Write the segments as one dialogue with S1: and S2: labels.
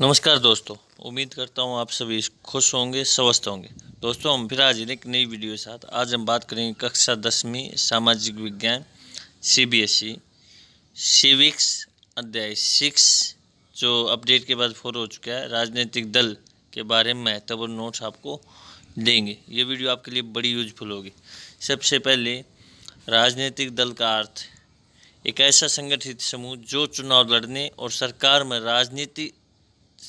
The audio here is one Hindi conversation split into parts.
S1: नमस्कार दोस्तों उम्मीद करता हूँ आप सभी खुश होंगे स्वस्थ होंगे दोस्तों हम फिर आज एक नई वीडियो के साथ आज हम बात करेंगे कक्षा दसवीं सामाजिक विज्ञान सीबीएसई सिविक्स e, अध्याय सिक्स जो अपडेट के बाद फोर हो चुका है राजनीतिक दल के बारे में महत्वपूर्ण नोट्स आपको देंगे ये वीडियो आपके लिए बड़ी यूजफुल होगी सबसे पहले राजनीतिक दल का अर्थ एक ऐसा संगठित समूह जो चुनाव लड़ने और सरकार में राजनीति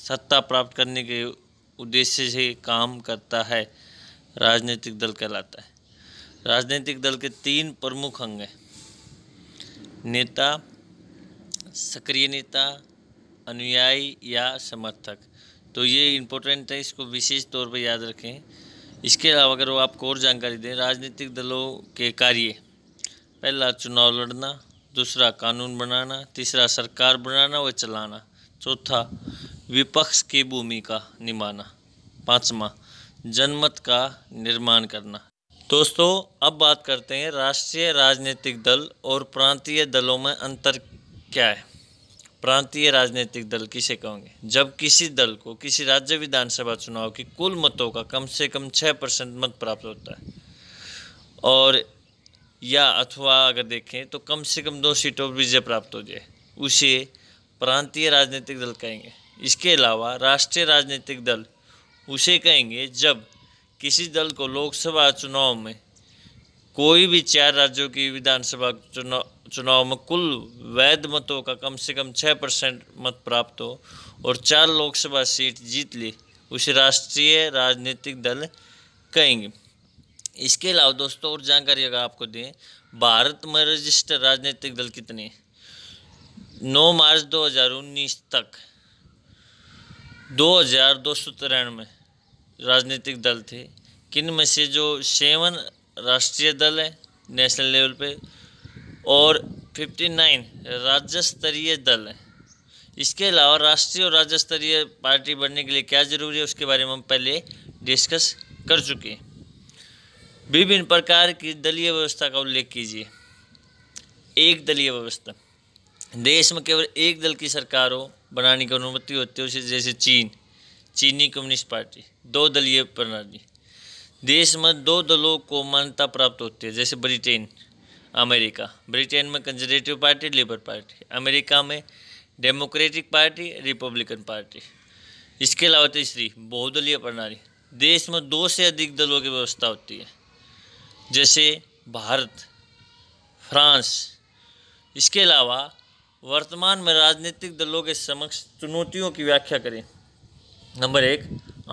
S1: सत्ता प्राप्त करने के उद्देश्य से काम करता है राजनीतिक दल कहलाता है राजनीतिक दल के तीन प्रमुख अंग हैं नेता सक्रिय नेता अनुयायी या समर्थक तो ये इम्पोर्टेंट है इसको विशेष तौर पर याद रखें इसके अलावा अगर वो आपको और जानकारी दें राजनीतिक दलों के कार्य पहला चुनाव लड़ना दूसरा कानून बनाना तीसरा सरकार बनाना व चलाना चौथा विपक्ष की भूमिका निभाना पाँचवा जनमत का निर्माण करना दोस्तों अब बात करते हैं राष्ट्रीय राजनीतिक दल और प्रांतीय दलों में अंतर क्या है प्रांतीय राजनीतिक दल किसे कहेंगे जब किसी दल को किसी राज्य विधानसभा चुनाव की कुल मतों का कम से कम छः परसेंट मत प्राप्त होता है और या अथवा अगर देखें तो कम से कम दो सीटों पर विजय प्राप्त हो जाए उसे प्रांतीय राजनीतिक दल कहेंगे इसके अलावा राष्ट्रीय राजनीतिक दल उसे कहेंगे जब किसी दल को लोकसभा चुनाव में कोई भी चार राज्यों की विधानसभा चुनाव चुनाव में कुल वैध मतों का कम से कम छः परसेंट मत प्राप्त हो और चार लोकसभा सीट जीत ली उसे राष्ट्रीय राजनीतिक दल कहेंगे इसके अलावा दोस्तों और जानकारी अगर आपको दें भारत में रजिस्टर राजनीतिक दल कितने नौ मार्च 2019 तक दो हज़ार दो सौ तिरानवे राजनीतिक दल थे किन में से जो सेवन राष्ट्रीय दल है नेशनल लेवल पे और फिफ्टी नाइन राज्य स्तरीय दल है इसके अलावा राष्ट्रीय और राज्य स्तरीय पार्टी बनने के लिए क्या ज़रूरी है उसके बारे में हम पहले डिस्कस कर चुके हैं विभिन्न प्रकार की दलीय व्यवस्था का उल्लेख कीजिए एक दलीय व्यवस्था देश में केवल एक दल की सरकार हो बनाने की अनुमति होती है उसे जैसे चीन चीनी कम्युनिस्ट पार्टी दो दलीय प्रणाली देश में दो दलों को मान्यता प्राप्त होती है जैसे ब्रिटेन अमेरिका ब्रिटेन में Conservative Party Labour Party America में डेमोक्रेटिक पार्टी रिपब्लिकन पार्टी इसके अलावा तीसरी बहुदलीय प्रणाली देश में दो से अधिक दलों की व्यवस्था होती है जैसे भारत फ्रांस इसके अलावा वर्तमान में राजनीतिक दलों के समक्ष चुनौतियों की व्याख्या करें नंबर एक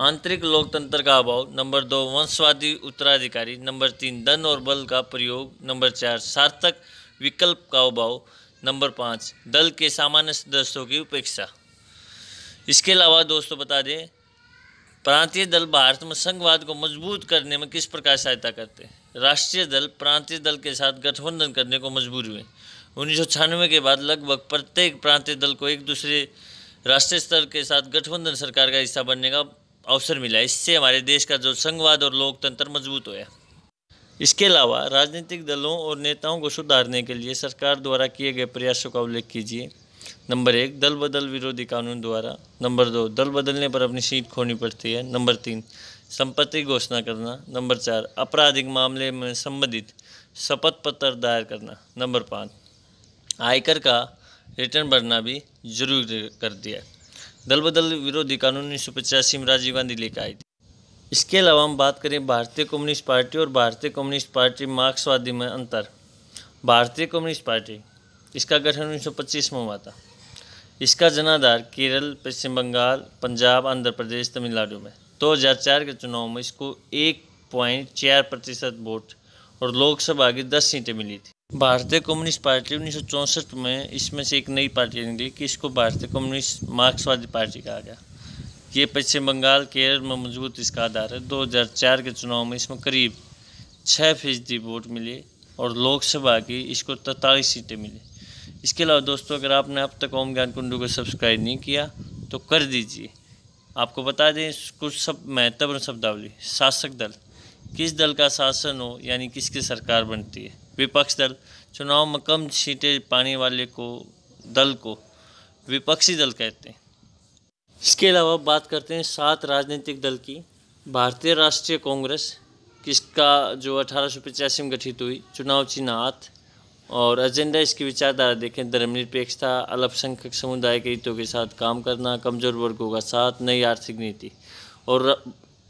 S1: आंतरिक लोकतंत्र का अभाव नंबर दो वंशवादी उत्तराधिकारी नंबर तीन धन और बल का प्रयोग नंबर चार सार्थक विकल्प का अभाव नंबर पाँच दल के सामान्य सदस्यों की उपेक्षा इसके अलावा दोस्तों बता दें प्रांतीय दल भारत में संघवाद को मजबूत करने में किस प्रकार सहायता करते हैं राष्ट्रीय दल प्रांतीय दल के साथ गठबंधन करने को मजबूर हुए उन्नीस के बाद लगभग प्रत्येक प्रांतीय दल को एक दूसरे राष्ट्रीय स्तर के साथ गठबंधन सरकार का हिस्सा बनने का अवसर मिला इससे हमारे देश का जो संघवाद और लोकतंत्र मजबूत होया इसके अलावा राजनीतिक दलों और नेताओं को सुधारने के लिए सरकार द्वारा किए गए प्रयासों का उल्लेख कीजिए नंबर एक दल बदल विरोधी कानून द्वारा नंबर दो दल बदलने पर अपनी सीट खोनी पड़ती है नंबर तीन संपत्ति घोषणा करना नंबर चार आपराधिक मामले में संबंधित शपथ पत्र दायर करना नंबर पाँच आयकर का रिटर्न भरना भी जरूरी कर दिया दल बदल विरोधी कानून उन्नीस सौ पचासी में राजीव गांधी लेकर आई थी इसके अलावा हम बात करें भारतीय कम्युनिस्ट पार्टी और भारतीय कम्युनिस्ट पार्टी मार्क्सवादी में अंतर भारतीय कम्युनिस्ट पार्टी इसका गठन उन्नीस सौ पच्चीस में हुआ था इसका जनाधार केरल पश्चिम बंगाल पंजाब आंध्र प्रदेश तमिलनाडु में चार के चुनाव में इसको एक पॉइंट चार प्रतिशत वोट और लोकसभा की दस सीटें मिली थी भारतीय कम्युनिस्ट पार्टी उन्नीस में इसमें से एक नई पार्टी निकली कि इसको भारतीय कम्युनिस्ट मार्क्सवादी पार्टी कहा गया ये पश्चिम बंगाल केरल में मजबूत इसका आधार है 2004 के चुनाव में इसमें करीब छः फीसदी वोट मिले और लोकसभा की इसको तैतालीस सीटें मिली इसके अलावा दोस्तों अगर आपने अब तक ओम ज्ञान कुंडू को सब्सक्राइब नहीं किया तो कर दीजिए आपको बता दें कुछ सब महत्वपूर्ण शब्दावली शासक दल किस दल का शासन हो यानी किसकी सरकार बनती है विपक्ष दल चुनाव में कम सीटें पाने वाले को दल को विपक्षी दल कहते हैं इसके अलावा बात करते हैं सात राजनीतिक दल की भारतीय राष्ट्रीय कांग्रेस किसका जो अठारह में गठित हुई चुनाव चिन्हात और एजेंडा इसकी विचारधारा देखें धर्मनिरपेक्षता अल्पसंख्यक समुदाय के हितों के साथ काम करना कमजोर वर्गों का साथ नई आर्थिक नीति और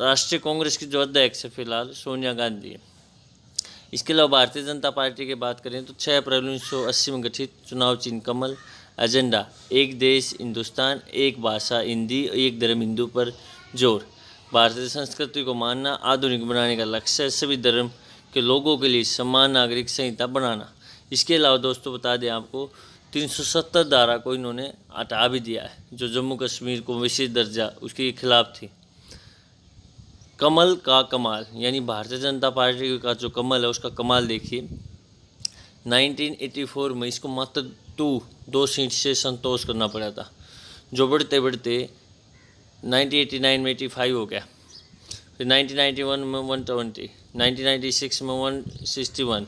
S1: राष्ट्रीय कांग्रेस की जो अध्यक्ष है फिलहाल सोनिया गांधी है इसके अलावा भारतीय जनता पार्टी की बात करें तो छः अप्रैल उन्नीस में गठित चुनाव चिन्ह कमल एजेंडा एक देश हिंदुस्तान एक भाषा हिंदी एक धर्म हिंदू पर जोर भारतीय संस्कृति को मानना आधुनिक बनाने का लक्ष्य है सभी धर्म के लोगों के लिए समान नागरिक संहिता बनाना इसके अलावा दोस्तों बता दें आपको 370 धारा को इन्होंने हटा भी दिया है जो जम्मू कश्मीर को विशेष दर्जा उसके खिलाफ थी कमल का कमाल यानी भारतीय जनता पार्टी का जो कमल है उसका कमाल देखिए 1984 में इसको मात्र टू दो सीट से संतोष करना पड़ा था जो बढ़ते बढ़ते 1989 में 85 हो गया फिर 1991 में 120 1996 में 161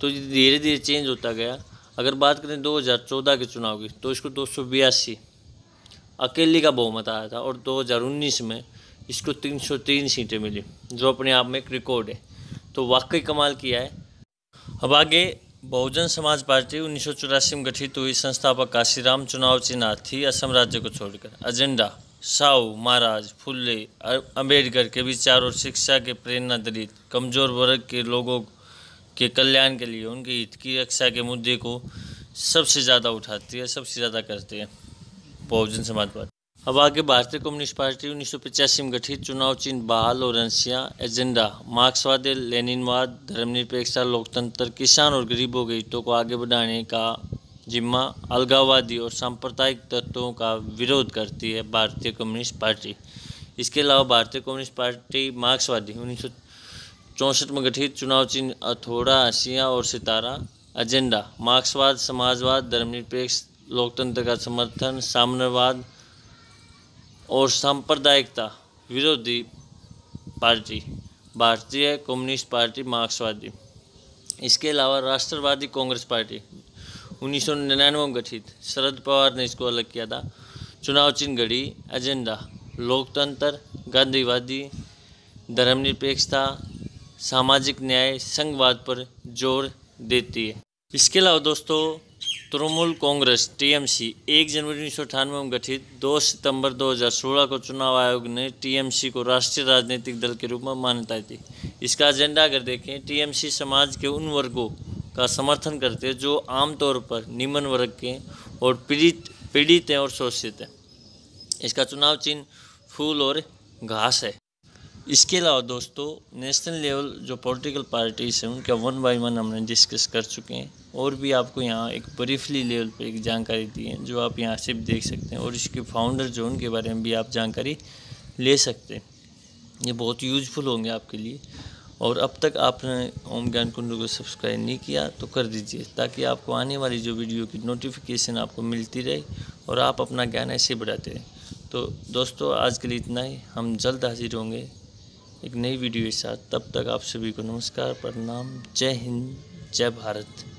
S1: तो धीरे धीरे चेंज होता गया अगर बात करें 2014 के चुनाव की तो इसको दो अकेली का बहुमत आया था और 2019 में इसको 303 सीटें मिली जो अपने आप में एक रिकॉर्ड है तो वाकई कमाल किया है अब आगे बहुजन समाज पार्टी उन्नीस में गठित हुई संस्थापक काशीराम चुनाव चिन्ह थी असम राज्य को छोड़कर एजेंडा साहू महाराज फुल्ले अम्बेडकर के विचार और शिक्षा के प्रेरणा दलित कमजोर वर्ग के लोगों के कल्याण के लिए उनके हित की रक्षा के मुद्दे को सबसे ज़्यादा उठाती है सबसे ज़्यादा करते हैं बहुजन समाज पार्टी अब आगे भारतीय कम्युनिस्ट पार्टी उन्नीस सौ पचासी में गठित चुनाव चिन्ह बहाल और रंसिया एजेंडा मार्क्सवाद लेनिनवाद धर्मनिरपेक्षता लोकतंत्र किसान और गरीबों के हितों को आगे बढ़ाने का जिम्मा अलगाववादी और सांप्रदायिक तत्वों का विरोध करती है भारतीय कम्युनिस्ट पार्टी इसके अलावा भारतीय कम्युनिस्ट पार्टी मार्क्सवादी उन्नीस चौंसठ में गठित चुनाव चिन्ह अथोड़ा हसिया और सितारा एजेंडा मार्क्सवाद समाजवाद धर्मनिरपेक्ष लोकतंत्र का समर्थन साम्यवाद और सांप्रदायिकता विरोधी पार्टी भारतीय कम्युनिस्ट पार्टी मार्क्सवादी इसके अलावा राष्ट्रवादी कांग्रेस पार्टी उन्नीस सौ निन्यानवे में गठित शरद पवार ने इसको अलग किया था चुनाव चिन्ह घड़ी एजेंडा लोकतंत्र गांधीवादी धर्मनिरपेक्षता सामाजिक न्याय संघवाद पर जोर देती है इसके अलावा दोस्तों तृणमूल कांग्रेस टीएमसी 1 जनवरी उन्नीस में गठित 2 सितंबर 2016 को चुनाव आयोग ने टीएमसी को राष्ट्रीय राजनीतिक दल के रूप में मान्यता दी इसका एजेंडा अगर देखें टीएमसी समाज के उन वर्गों का समर्थन करते हैं जो आमतौर पर निम्न वर्ग के और पीड़ित पीड़ित हैं और शोषित हैं इसका चुनाव चिन्ह फूल और घास है इसके अलावा दोस्तों नेशनल लेवल जो पॉलिटिकल पार्टीज़ हैं उनका वन बाय वन हमने डिस्कस कर चुके हैं और भी आपको यहाँ एक ब्रीफली लेवल पर एक जानकारी दी है जो आप यहाँ से भी देख सकते हैं और इसके फाउंडर जो उनके बारे में भी आप जानकारी ले सकते हैं ये बहुत यूजफुल होंगे आपके लिए और अब तक आपने ओम ज्ञान कुंडू को सब्सक्राइब नहीं किया तो कर दीजिए ताकि आपको आने वाली जो वीडियो की नोटिफिकेशन आपको मिलती रहे और आप अपना ज्ञान ऐसे बढ़ाते रहें तो दोस्तों आज के लिए इतना ही हम जल्द हाजिर होंगे एक नई वीडियो के साथ तब तक आप सभी को नमस्कार प्रणाम जय हिंद जय भारत